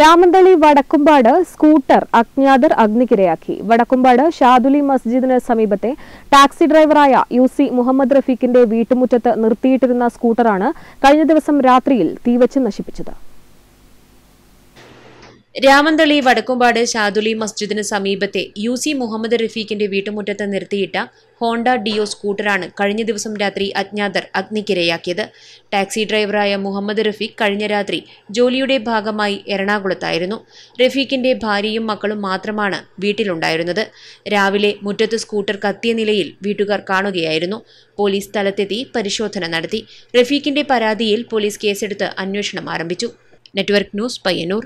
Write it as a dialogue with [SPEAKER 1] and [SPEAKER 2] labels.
[SPEAKER 1] Ramanthali Vadakkumpad scooter അജ്ഞാതർ അഗ്നിക്കിരയാക്കി വടക്കുംപാട് ഷാദുലി മസ്ജിദിന് സമീപത്തെ taxi ഡ്രൈവറായ യു സി മുഹമ്മദ് റഫീഖിന്റെ വീട്ടുമുറ്റത്ത് നിർത്തിയിട്ടിരുന്ന സ്കൂട്ടറാണ് കഴിഞ്ഞ ദിവസം രാത്രിയിൽ തീവച്ച് നശിപ്പിച്ചത്
[SPEAKER 2] രാമന്തളി വടക്കുംപാട് ഷാദുലി മസ്ജിദിന് സമീപത്തെ യു സി മുഹമ്മദ് റഫീഖിന്റെ വീട്ടുമുറ്റത്ത് നിർത്തിയിട്ട ഹോണ്ട ഡിയോ സ്കൂട്ടറാണ് കഴിഞ്ഞ ദിവസം രാത്രി അജ്ഞാതർ അഗ്നിക്കിരയാക്കിയത് ടാക്സി ഡ്രൈവറായ മുഹമ്മദ് റഫീഖ് കഴിഞ്ഞ രാത്രി ജോലിയുടെ ഭാഗമായി എറണാകുളത്തായിരുന്നു റഫീഖിന്റെ ഭാര്യയും മക്കളും മാത്രമാണ് വീട്ടിലുണ്ടായിരുന്നത് രാവിലെ മുറ്റത്ത് സ്കൂട്ടർ കത്തിയ നിലയിൽ വീട്ടുകാർ കാണുകയായിരുന്നു പോലീസ് സ്ഥലത്തെത്തി പരിശോധന നടത്തി റഫീഖിന്റെ പരാതിയിൽ പോലീസ് കേസെടുത്ത് അന്വേഷണം ആരംഭിച്ചു നെറ്റ്വർക്ക് ന്യൂസ് പയ്യന്നൂർ